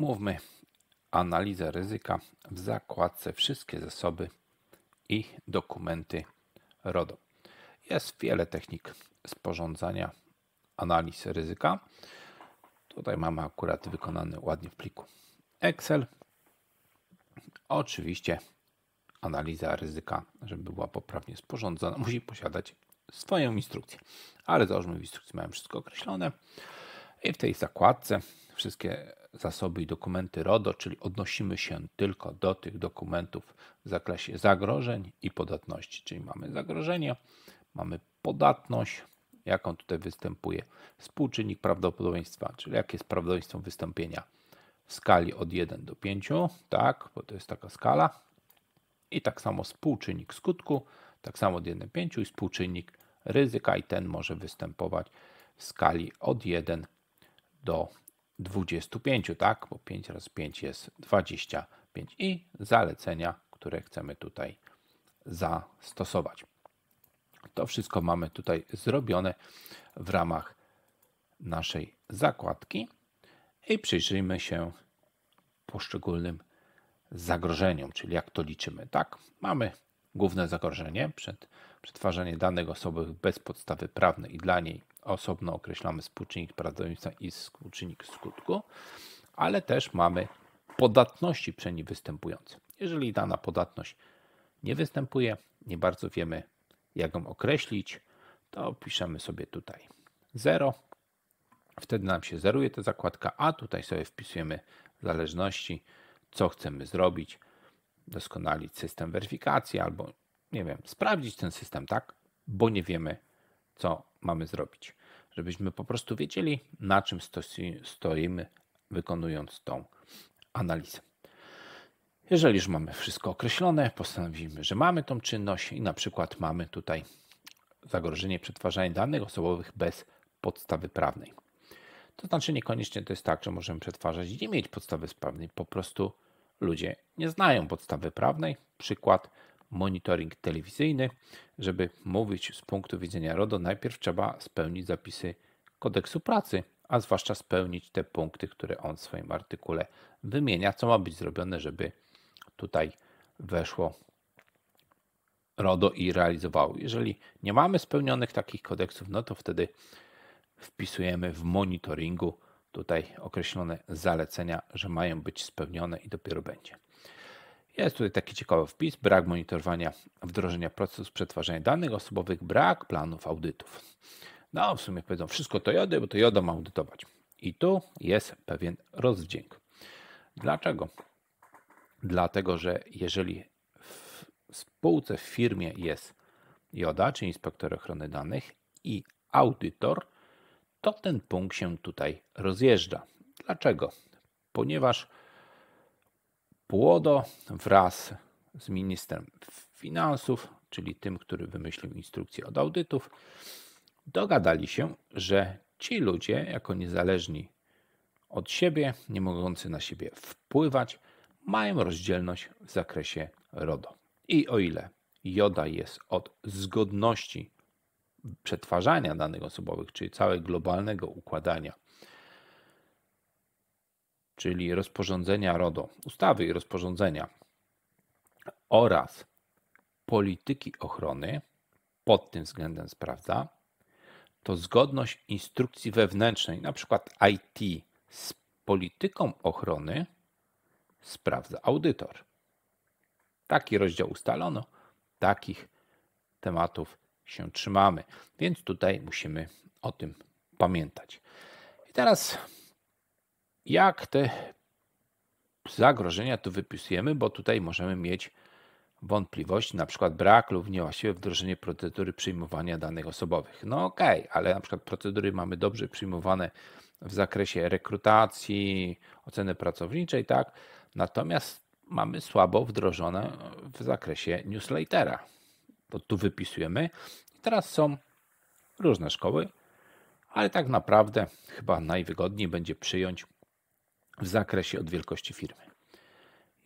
Omówmy analizę ryzyka w zakładce Wszystkie zasoby i dokumenty RODO. Jest wiele technik sporządzania analiz ryzyka. Tutaj mamy akurat wykonany ładnie w pliku Excel. Oczywiście analiza ryzyka, żeby była poprawnie sporządzona, musi posiadać swoją instrukcję. Ale załóżmy w instrukcji mamy wszystko określone i w tej zakładce wszystkie zasoby i dokumenty RODO, czyli odnosimy się tylko do tych dokumentów w zakresie zagrożeń i podatności, czyli mamy zagrożenie, mamy podatność, jaką tutaj występuje współczynnik prawdopodobieństwa, czyli jakie jest prawdopodobieństwo wystąpienia w skali od 1 do 5, tak, bo to jest taka skala. I tak samo współczynnik skutku, tak samo od 1 do 5 i współczynnik ryzyka i ten może występować w skali od 1 do 25, tak? Bo 5 razy 5 jest 25 i zalecenia, które chcemy tutaj zastosować. To wszystko mamy tutaj zrobione w ramach naszej zakładki i przyjrzyjmy się poszczególnym zagrożeniom, czyli jak to liczymy. Tak, mamy główne zagrożenie przed przetwarzanie danych osobowych bez podstawy prawnej i dla niej Osobno określamy współczynnik prawdopodobieństwa i współczynnik skutku, ale też mamy podatności przeni występujące. Jeżeli dana podatność nie występuje, nie bardzo wiemy jak ją określić, to piszemy sobie tutaj 0. Wtedy nam się zeruje ta zakładka, a tutaj sobie wpisujemy zależności, co chcemy zrobić, doskonalić system weryfikacji albo, nie wiem, sprawdzić ten system, tak? Bo nie wiemy, co mamy zrobić. Żebyśmy po prostu wiedzieli, na czym stoimy, wykonując tą analizę. Jeżeli już mamy wszystko określone, postanowimy, że mamy tą czynność i na przykład mamy tutaj zagrożenie przetwarzania danych osobowych bez podstawy prawnej. To znaczy niekoniecznie to jest tak, że możemy przetwarzać i nie mieć podstawy prawnej, po prostu ludzie nie znają podstawy prawnej. Przykład monitoring telewizyjny. Żeby mówić z punktu widzenia RODO, najpierw trzeba spełnić zapisy kodeksu pracy, a zwłaszcza spełnić te punkty, które on w swoim artykule wymienia, co ma być zrobione, żeby tutaj weszło RODO i realizowało. Jeżeli nie mamy spełnionych takich kodeksów, no to wtedy wpisujemy w monitoringu tutaj określone zalecenia, że mają być spełnione i dopiero będzie. Jest tutaj taki ciekawy wpis: brak monitorowania wdrożenia procesu przetwarzania danych osobowych, brak planów audytów. No, w sumie powiedzą wszystko to jody, bo to joda ma audytować. I tu jest pewien rozdźwięk. Dlaczego? Dlatego, że jeżeli w spółce, w firmie jest joda, czyli inspektor ochrony danych i audytor, to ten punkt się tutaj rozjeżdża. Dlaczego? Ponieważ Płodo wraz z ministrem finansów, czyli tym, który wymyślił instrukcję od audytów, dogadali się, że ci ludzie, jako niezależni od siebie, nie mogący na siebie wpływać, mają rozdzielność w zakresie RODO. I o ile joda jest od zgodności przetwarzania danych osobowych, czyli całego globalnego układania czyli rozporządzenia RODO, ustawy i rozporządzenia oraz polityki ochrony, pod tym względem sprawdza, to zgodność instrukcji wewnętrznej, na przykład IT, z polityką ochrony sprawdza audytor. Taki rozdział ustalono, takich tematów się trzymamy, więc tutaj musimy o tym pamiętać. I teraz jak te zagrożenia tu wypisujemy, bo tutaj możemy mieć wątpliwości, na przykład brak lub niewłaściwe wdrożenie procedury przyjmowania danych osobowych. No okej, okay, ale na przykład procedury mamy dobrze przyjmowane w zakresie rekrutacji, oceny pracowniczej, tak? Natomiast mamy słabo wdrożone w zakresie newslettera. To tu wypisujemy. I teraz są różne szkoły, ale tak naprawdę chyba najwygodniej będzie przyjąć w zakresie od wielkości firmy.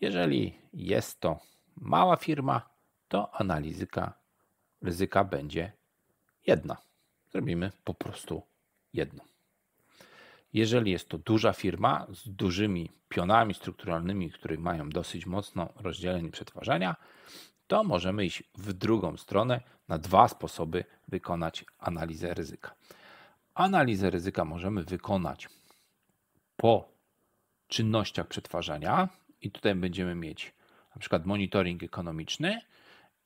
Jeżeli jest to mała firma, to analizyka ryzyka będzie jedna. Zrobimy po prostu jedną. Jeżeli jest to duża firma z dużymi pionami strukturalnymi, które mają dosyć mocno rozdzielenie przetwarzania, to możemy iść w drugą stronę na dwa sposoby wykonać analizę ryzyka. Analizę ryzyka możemy wykonać po czynnościach przetwarzania i tutaj będziemy mieć na przykład monitoring ekonomiczny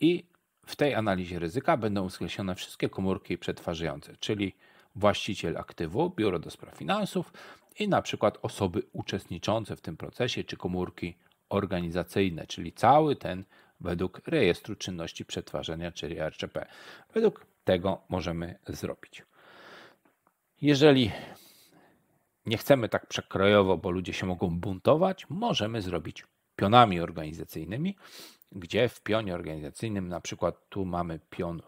i w tej analizie ryzyka będą uwzględnione wszystkie komórki przetwarzające, czyli właściciel aktywu, biuro do spraw finansów i na przykład osoby uczestniczące w tym procesie czy komórki organizacyjne, czyli cały ten według rejestru czynności przetwarzania, czyli RCP. Według tego możemy zrobić. Jeżeli nie chcemy tak przekrojowo, bo ludzie się mogą buntować, możemy zrobić pionami organizacyjnymi, gdzie w pionie organizacyjnym na przykład tu mamy pion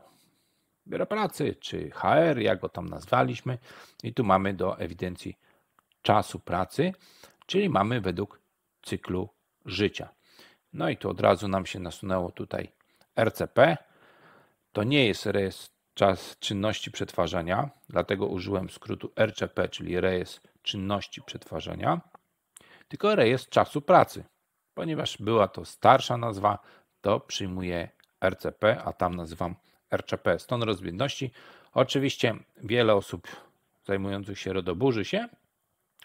biura pracy czy HR, jak go tam nazwaliśmy, i tu mamy do ewidencji czasu pracy, czyli mamy według cyklu życia. No i tu od razu nam się nasunęło tutaj RCP. To nie jest rejestr czas czynności przetwarzania, dlatego użyłem skrótu RCP, czyli rejestr czynności przetwarzania, tylko rejestr czasu pracy. Ponieważ była to starsza nazwa, to przyjmuję RCP, a tam nazywam RCP, stąd rozbiedności. Oczywiście wiele osób zajmujących się RODO się,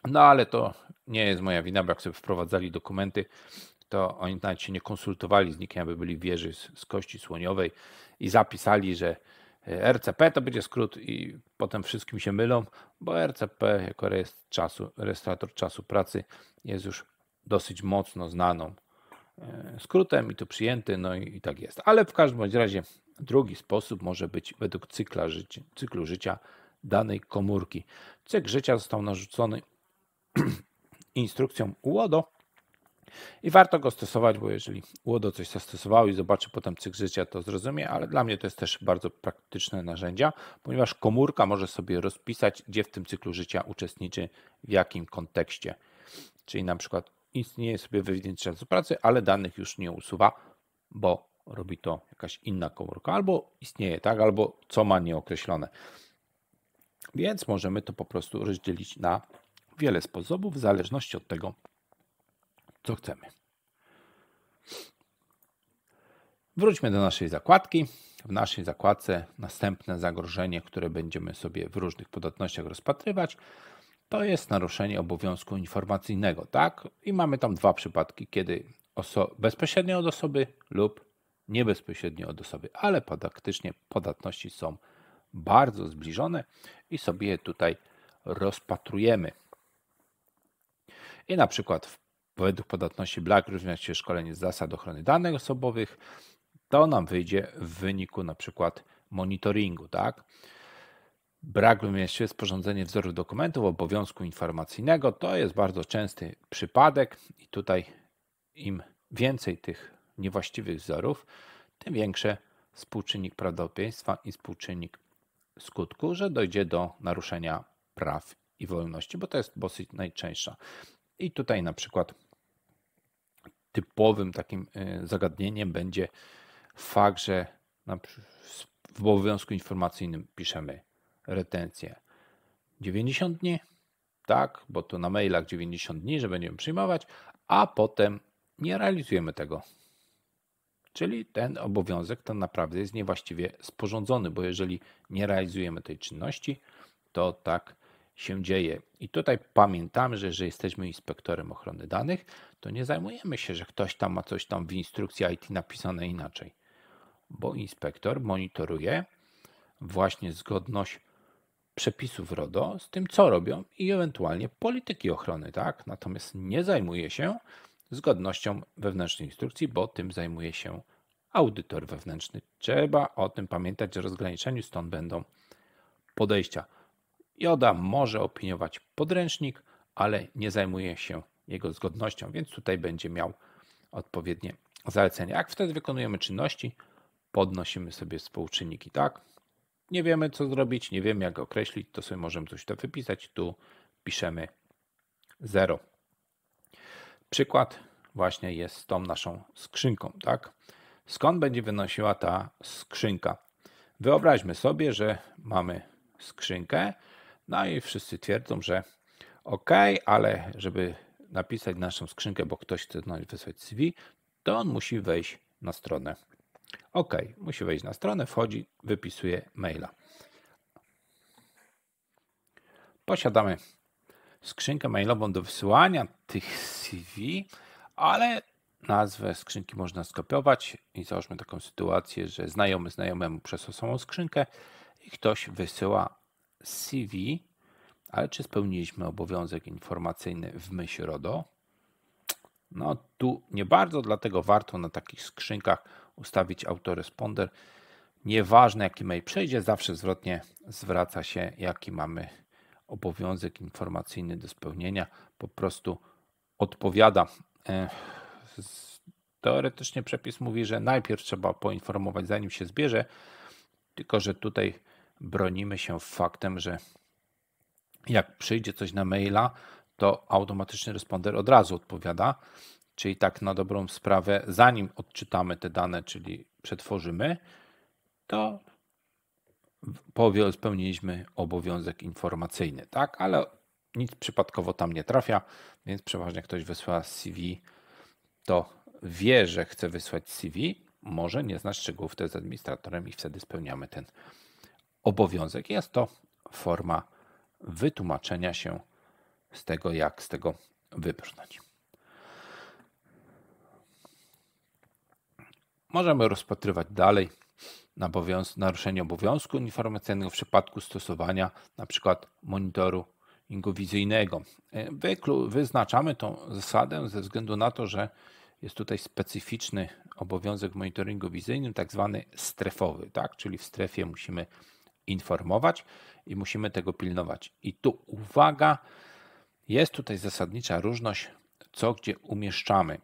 no ale to nie jest moja wina, bo jak sobie wprowadzali dokumenty, to oni nawet się nie konsultowali z nikim, aby byli wieży z, kości słoniowej i zapisali, że E, RCP to będzie skrót i potem wszystkim się mylą, bo RCP jako rejestr czasu, rejestrator czasu pracy jest już dosyć mocno znaną e, skrótem i tu przyjęty, no i, i tak jest. Ale w każdym bądź razie drugi sposób może być według cykla życia, cyklu życia danej komórki. Cykl życia został narzucony instrukcją UODO i warto go stosować, bo jeżeli łodo coś zastosował i zobaczy potem cykl życia, to zrozumie, ale dla mnie to jest też bardzo praktyczne narzędzia, ponieważ komórka może sobie rozpisać, gdzie w tym cyklu życia uczestniczy, w jakim kontekście. Czyli na przykład istnieje sobie wywinięcie czasu pracy, ale danych już nie usuwa, bo robi to jakaś inna komórka, albo istnieje, tak, albo co ma nieokreślone. Więc możemy to po prostu rozdzielić na wiele sposobów w zależności od tego, co chcemy. Wróćmy do naszej zakładki. W naszej zakładce następne zagrożenie, które będziemy sobie w różnych podatnościach rozpatrywać, to jest naruszenie obowiązku informacyjnego, tak? I mamy tam dwa przypadki, kiedy bezpośrednio od osoby lub nie bezpośrednio od osoby, ale praktycznie podatności są bardzo zbliżone i sobie je tutaj rozpatrujemy. I na przykład w według podatności Black równać się szkolenie z zasad ochrony danych osobowych, to nam wyjdzie w wyniku na przykład monitoringu, tak? Brak się sporządzenie wzorów dokumentów obowiązku informacyjnego to jest bardzo częsty przypadek i tutaj im więcej tych niewłaściwych wzorów, tym większy współczynnik prawdopodobieństwa i współczynnik skutku, że dojdzie do naruszenia praw i wolności, bo to jest dosyć najczęstsza. I tutaj na przykład typowym takim e, zagadnieniem będzie fakt, że w obowiązku informacyjnym piszemy retencję 90 dni, tak, bo to na mailach 90 dni, że będziemy przyjmować, a potem nie realizujemy tego. Czyli ten obowiązek ten naprawdę jest niewłaściwie sporządzony, bo jeżeli nie realizujemy tej czynności, to tak się dzieje. I tutaj pamiętamy, że jeżeli jesteśmy inspektorem ochrony danych, to nie zajmujemy się, że ktoś tam ma coś tam w instrukcji IT napisane inaczej, bo inspektor monitoruje właśnie zgodność przepisów RODO z tym, co robią i ewentualnie polityki ochrony, tak? Natomiast nie zajmuje się zgodnością wewnętrznej instrukcji, bo tym zajmuje się audytor wewnętrzny. Trzeba o tym pamiętać, że rozgraniczeniu stąd będą podejścia. Joda może opiniować podręcznik, ale nie zajmuje się jego zgodnością, więc tutaj będzie miał odpowiednie zalecenia. Jak wtedy wykonujemy czynności, podnosimy sobie współczynniki, tak? Nie wiemy, co zrobić, nie wiemy, jak określić, to sobie możemy coś to wypisać. Tu piszemy 0. Przykład właśnie jest z tą naszą skrzynką, tak? Skąd będzie wynosiła ta skrzynka? Wyobraźmy sobie, że mamy skrzynkę no i wszyscy twierdzą, że ok, ale żeby napisać naszą skrzynkę, bo ktoś chce no, wysłać CV, to on musi wejść na stronę. OK, musi wejść na stronę, wchodzi, wypisuje maila. Posiadamy skrzynkę mailową do wysyłania tych CV, ale nazwę skrzynki można skopiować i załóżmy taką sytuację, że znajomy znajomemu przesłał samą skrzynkę i ktoś wysyła CV, ale czy spełniliśmy obowiązek informacyjny w myśl RODO? No tu nie bardzo, dlatego warto na takich skrzynkach ustawić autoresponder. Nieważne jaki mail przejdzie, zawsze zwrotnie zwraca się, jaki mamy obowiązek informacyjny do spełnienia. Po prostu odpowiada. E, teoretycznie przepis mówi, że najpierw trzeba poinformować, zanim się zbierze, tylko że tutaj bronimy się faktem, że jak przyjdzie coś na maila, to automatyczny responder od razu odpowiada. Czyli tak na dobrą sprawę, zanim odczytamy te dane, czyli przetworzymy, to spełniliśmy obowiązek informacyjny, tak? Ale nic przypadkowo tam nie trafia, więc przeważnie ktoś wysyła CV, to wie, że chce wysłać CV, może nie zna szczegółów, to jest administratorem i wtedy spełniamy ten obowiązek. Jest to forma wytłumaczenia się z tego, jak z tego wybrnąć. Możemy rozpatrywać dalej naruszenie obowiązku informacyjnego w przypadku stosowania np. monitoru ingowizyjnego. E, wyznaczamy tą zasadę ze względu na to, że jest tutaj specyficzny obowiązek monitoringu wizyjnym, tak zwany strefowy, tak? czyli w strefie musimy informować i musimy tego pilnować. I tu uwaga, jest tutaj zasadnicza różność, co gdzie umieszczamy.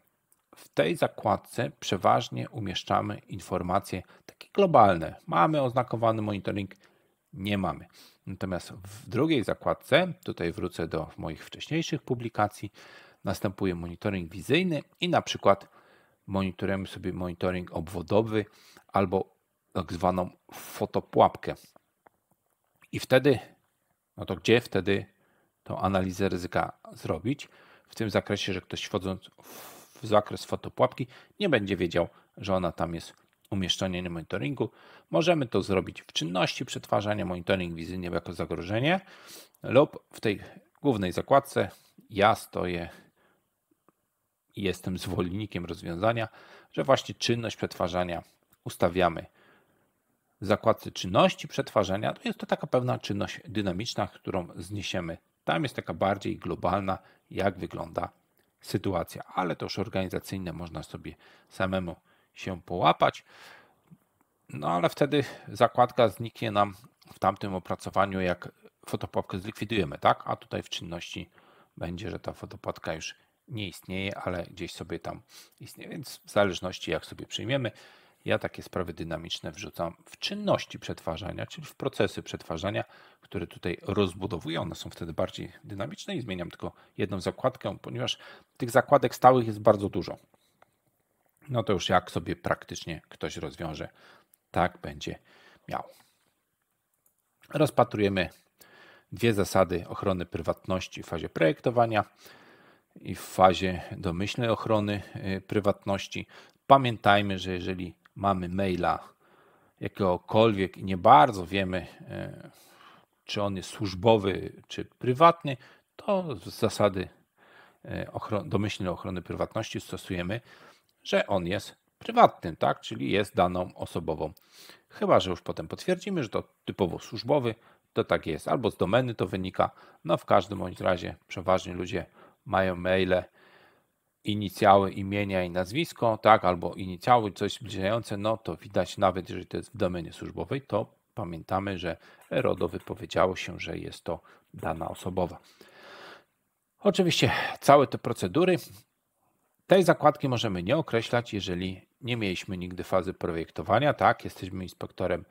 W tej zakładce przeważnie umieszczamy informacje takie globalne. Mamy oznakowany monitoring, nie mamy. Natomiast w drugiej zakładce, tutaj wrócę do moich wcześniejszych publikacji, następuje monitoring wizyjny i na przykład monitorujemy sobie monitoring obwodowy albo tak zwaną fotopłapkę i wtedy, no to gdzie wtedy tą analizę ryzyka zrobić? W tym zakresie, że ktoś wchodząc w zakres fotopłapki nie będzie wiedział, że ona tam jest umieszczenie monitoringu. Możemy to zrobić w czynności przetwarzania monitoring wizyjny jako zagrożenie lub w tej głównej zakładce ja stoję i jestem zwolennikiem rozwiązania, że właśnie czynność przetwarzania ustawiamy w zakładce czynności przetwarzania, to jest to taka pewna czynność dynamiczna, którą zniesiemy. Tam jest taka bardziej globalna, jak wygląda sytuacja, ale to już organizacyjne można sobie samemu się połapać. No ale wtedy zakładka zniknie nam w tamtym opracowaniu, jak fotopłatkę zlikwidujemy, tak? A tutaj w czynności będzie, że ta fotopłatka już nie istnieje, ale gdzieś sobie tam istnieje, więc w zależności jak sobie przyjmiemy, ja takie sprawy dynamiczne wrzucam w czynności przetwarzania, czyli w procesy przetwarzania, które tutaj rozbudowuję. One są wtedy bardziej dynamiczne i zmieniam tylko jedną zakładkę, ponieważ tych zakładek stałych jest bardzo dużo. No to już jak sobie praktycznie ktoś rozwiąże, tak będzie miał. Rozpatrujemy dwie zasady ochrony prywatności w fazie projektowania i w fazie domyślnej ochrony y, prywatności. Pamiętajmy, że jeżeli mamy maila jakiegokolwiek i nie bardzo wiemy, e, czy on jest służbowy, czy prywatny, to z zasady e, domyślnej ochrony prywatności stosujemy, że on jest prywatny, tak? czyli jest daną osobową. Chyba, że już potem potwierdzimy, że to typowo służbowy, to tak jest. Albo z domeny to wynika. No w każdym bądź razie przeważnie ludzie mają maile inicjały imienia i nazwisko, tak, albo inicjały coś zbliżające, no to widać nawet, jeżeli to jest w domenie służbowej, to pamiętamy, że RODO wypowiedziało się, że jest to dana osobowa. Oczywiście całe te procedury tej zakładki możemy nie określać, jeżeli nie mieliśmy nigdy fazy projektowania, tak, jesteśmy inspektorem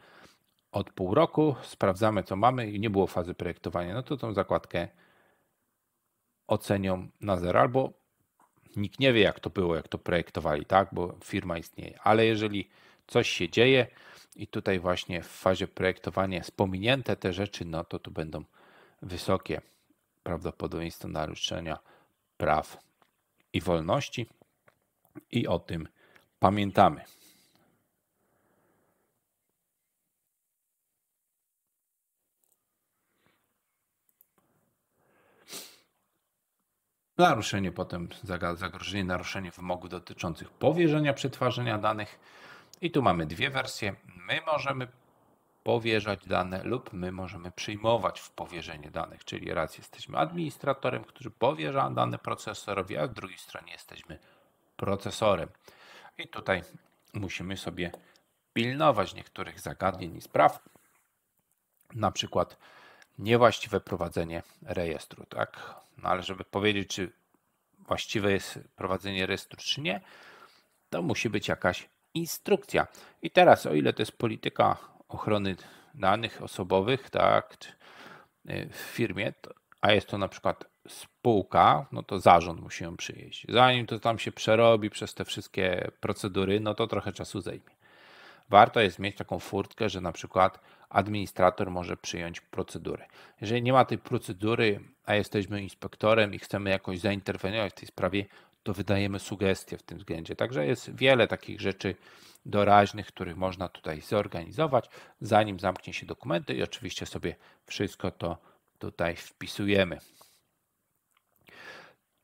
od pół roku, sprawdzamy co mamy i nie było fazy projektowania, no to tą zakładkę ocenią na zero albo Nikt nie wie, jak to było, jak to projektowali, tak? Bo firma istnieje. Ale jeżeli coś się dzieje i tutaj właśnie w fazie projektowania jest pominięte te rzeczy, no to tu będą wysokie prawdopodobieństwo naruszenia praw i wolności. I o tym pamiętamy. Naruszenie potem, zagrożenie, naruszenie wymogów dotyczących powierzenia przetwarzania danych. I tu mamy dwie wersje. My możemy powierzać dane lub my możemy przyjmować w powierzenie danych, czyli raz jesteśmy administratorem, który powierza dane procesorowi, a z drugiej strony jesteśmy procesorem. I tutaj musimy sobie pilnować niektórych zagadnień i spraw. Na przykład niewłaściwe prowadzenie rejestru, tak? No ale żeby powiedzieć, czy właściwe jest prowadzenie rejestru, czy nie, to musi być jakaś instrukcja. I teraz, o ile to jest polityka ochrony danych osobowych, tak, y, w firmie, a jest to na przykład spółka, no to zarząd musi ją przyjeść. Zanim to tam się przerobi przez te wszystkie procedury, no to trochę czasu zajmie warto jest mieć taką furtkę, że na przykład administrator może przyjąć procedurę. Jeżeli nie ma tej procedury, a jesteśmy inspektorem i chcemy jakoś zainterweniować w tej sprawie, to wydajemy sugestie w tym względzie. Także jest wiele takich rzeczy doraźnych, których można tutaj zorganizować, zanim zamknie się dokumenty i oczywiście sobie wszystko to tutaj wpisujemy.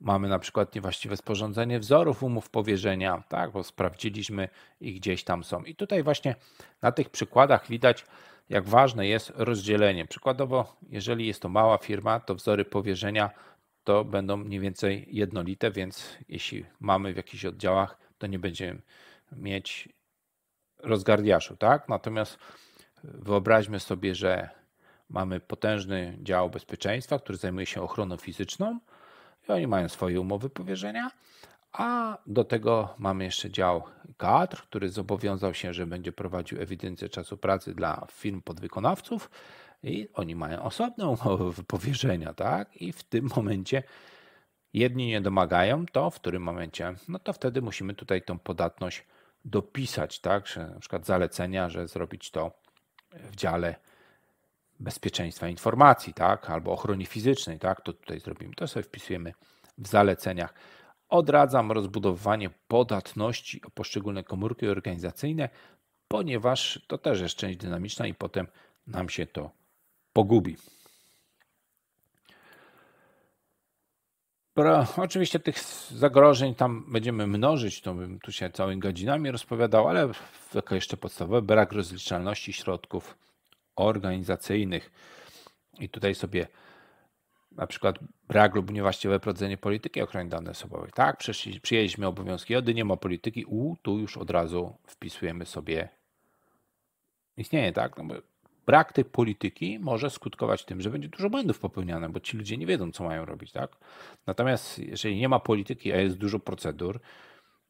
Mamy na przykład niewłaściwe sporządzenie wzorów umów powierzenia, tak, bo sprawdziliśmy i gdzieś tam są. I tutaj właśnie na tych przykładach widać, jak ważne jest rozdzielenie. Przykładowo, jeżeli jest to mała firma, to wzory powierzenia to będą mniej więcej jednolite, więc jeśli mamy w jakichś oddziałach, to nie będziemy mieć rozgardiaszu, tak? Natomiast wyobraźmy sobie, że mamy potężny dział bezpieczeństwa, który zajmuje się ochroną fizyczną, i oni mają swoje umowy powierzenia. A do tego mamy jeszcze dział kadr, który zobowiązał się, że będzie prowadził ewidencję czasu pracy dla firm podwykonawców i oni mają osobną umowę powierzenia, tak? I w tym momencie jedni nie domagają, to w którym momencie? No to wtedy musimy tutaj tą podatność dopisać, tak? Że na przykład zalecenia, że zrobić to w dziale bezpieczeństwa informacji, tak, albo ochronie fizycznej, tak, to tutaj zrobimy, to sobie wpisujemy w zaleceniach. Odradzam rozbudowywanie podatności o poszczególne komórki organizacyjne, ponieważ to też jest część dynamiczna i potem nam się to pogubi. oczywiście tych zagrożeń tam będziemy mnożyć, to bym tu się całymi godzinami rozpowiadał, ale jako jeszcze podstawowe, brak rozliczalności środków organizacyjnych. I tutaj sobie na przykład brak lub niewłaściwe prowadzenie polityki ochrony danych osobowych. Tak, przyjęliśmy obowiązki ODY, nie ma polityki U, tu już od razu wpisujemy sobie istnienie, tak? No bo brak tej polityki może skutkować tym, że będzie dużo błędów popełniane, bo ci ludzie nie wiedzą, co mają robić, tak? Natomiast jeżeli nie ma polityki, a jest dużo procedur,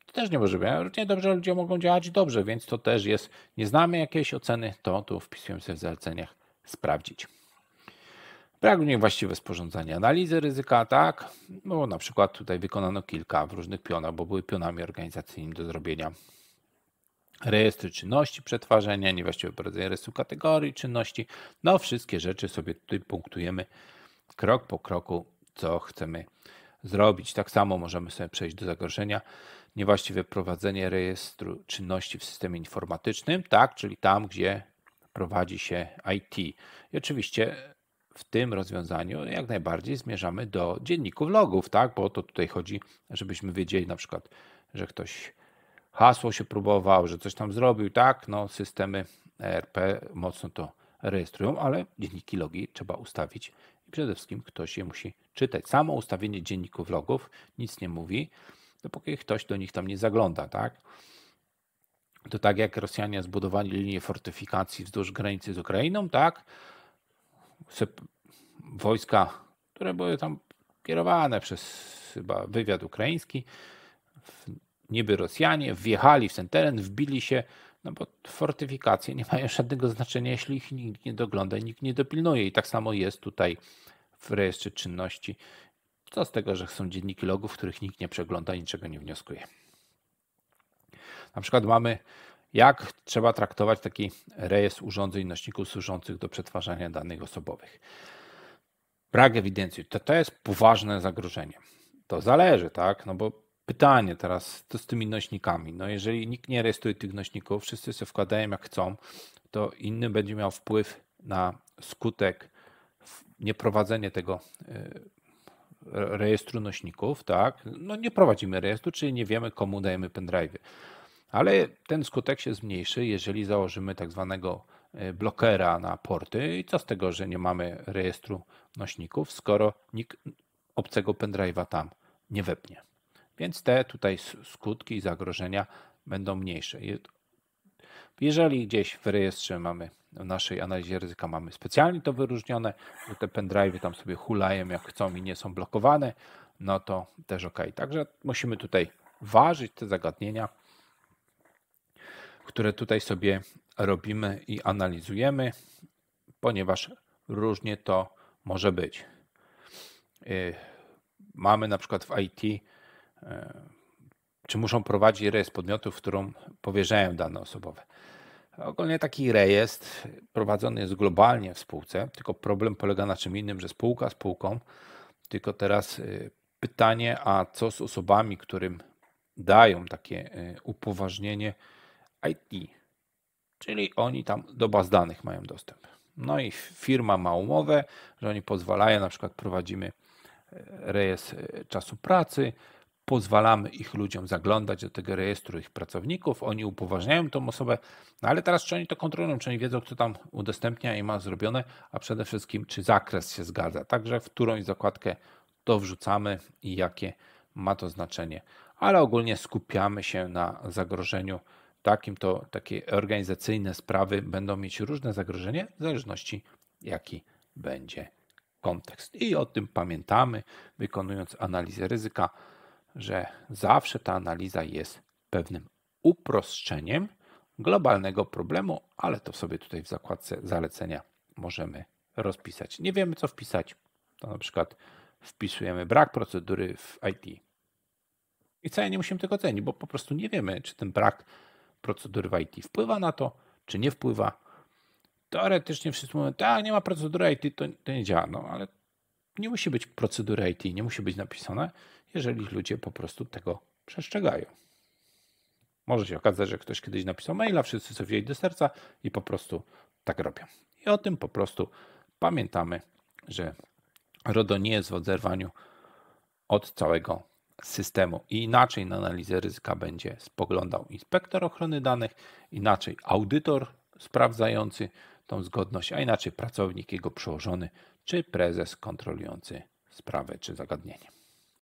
to też nie może być. Różnie dobrze ludzie mogą działać dobrze, więc to też jest, nie znamy jakiejś oceny, to tu wpisujemy sobie w zaleceniach sprawdzić. Brak niewłaściwe sporządzanie analizy ryzyka, tak? No na przykład tutaj wykonano kilka w różnych pionach, bo były pionami organizacyjnymi do zrobienia. Rejestry czynności przetwarzania, niewłaściwe prowadzenie rejestru kategorii czynności. No wszystkie rzeczy sobie tutaj punktujemy krok po kroku, co chcemy zrobić. Tak samo możemy sobie przejść do zagrożenia. Niewłaściwe prowadzenie rejestru czynności w systemie informatycznym, tak, czyli tam, gdzie prowadzi się IT. I oczywiście w tym rozwiązaniu jak najbardziej zmierzamy do dzienników logów, tak, bo to tutaj chodzi, żebyśmy wiedzieli na przykład, że ktoś hasło się próbował, że coś tam zrobił, tak, no systemy ERP mocno to rejestrują, ale dzienniki logi trzeba ustawić przede wszystkim ktoś je musi czytać. Samo ustawienie dzienników logów nic nie mówi, dopóki ktoś do nich tam nie zagląda, tak? To tak jak Rosjanie zbudowali linię fortyfikacji wzdłuż granicy z Ukrainą, tak? Wojska, które były tam kierowane przez chyba wywiad ukraiński, niby Rosjanie, wjechali w ten teren, wbili się no bo fortyfikacje nie mają żadnego znaczenia, jeśli ich nikt nie dogląda, nikt nie dopilnuje. I tak samo jest tutaj w rejestrze czynności. Co z tego, że są dzienniki logów, których nikt nie przegląda, niczego nie wnioskuje. Na przykład mamy, jak trzeba traktować taki rejestr urządzeń nośników służących do przetwarzania danych osobowych. Brak ewidencji to, to jest poważne zagrożenie. To zależy, tak? No bo Pytanie teraz, to z tymi nośnikami. No jeżeli nikt nie rejestruje tych nośników, wszyscy się wkładają jak chcą, to inny będzie miał wpływ na skutek nieprowadzenia tego e, rejestru nośników, tak? No nie prowadzimy rejestru, czyli nie wiemy komu dajemy pendrive. Ale ten skutek się zmniejszy, jeżeli założymy tak zwanego e, blokera na porty i co z tego, że nie mamy rejestru nośników, skoro nikt obcego pendrive'a tam nie wepnie. Więc te tutaj skutki i zagrożenia będą mniejsze. Jeżeli gdzieś w rejestrze mamy, w naszej analizie ryzyka mamy specjalnie to wyróżnione, że te pendrive tam sobie hulają jak chcą i nie są blokowane, no to też ok. Także musimy tutaj ważyć te zagadnienia, które tutaj sobie robimy i analizujemy, ponieważ różnie to może być. Y, mamy na przykład w IT E, czy muszą prowadzić rejestr podmiotów, którym powierzają dane osobowe. Ogólnie taki rejestr prowadzony jest globalnie w spółce, tylko problem polega na czym innym, że spółka spółką, tylko teraz y, pytanie, a co z osobami, którym dają takie y, upoważnienie IT, czyli oni tam do baz danych mają dostęp. No i firma ma umowę, że oni pozwalają, na przykład prowadzimy y, rejestr czasu pracy, pozwalamy ich ludziom zaglądać do tego rejestru ich pracowników, oni upoważniają tą osobę, no ale teraz czy oni to kontrolują, czy oni wiedzą, kto tam udostępnia i ma zrobione, a przede wszystkim, czy zakres się zgadza. Także w którąś zakładkę to wrzucamy i jakie ma to znaczenie. Ale ogólnie skupiamy się na zagrożeniu takim, to takie organizacyjne sprawy będą mieć różne zagrożenie w zależności jaki będzie kontekst. I o tym pamiętamy, wykonując analizę ryzyka że zawsze ta analiza jest pewnym uproszczeniem globalnego problemu, ale to sobie tutaj w zakładce zalecenia możemy rozpisać. Nie wiemy, co wpisać. To na przykład wpisujemy brak procedury w IT. I co ja nie musimy tego cenić, bo po prostu nie wiemy, czy ten brak procedury w IT wpływa na to, czy nie wpływa. Teoretycznie wszyscy mówią, tak, nie ma procedury IT, to, to nie działa, no ale nie musi być procedury IT, nie musi być napisane jeżeli ludzie po prostu tego przestrzegają. Może się okazać, że ktoś kiedyś napisał maila, wszyscy sobie wzięli do serca i po prostu tak robią. I o tym po prostu pamiętamy, że RODO nie jest w oderwaniu od całego systemu i inaczej na analizę ryzyka będzie spoglądał inspektor ochrony danych, inaczej audytor sprawdzający tą zgodność, a inaczej pracownik, jego przełożony czy prezes kontrolujący sprawę czy zagadnienie.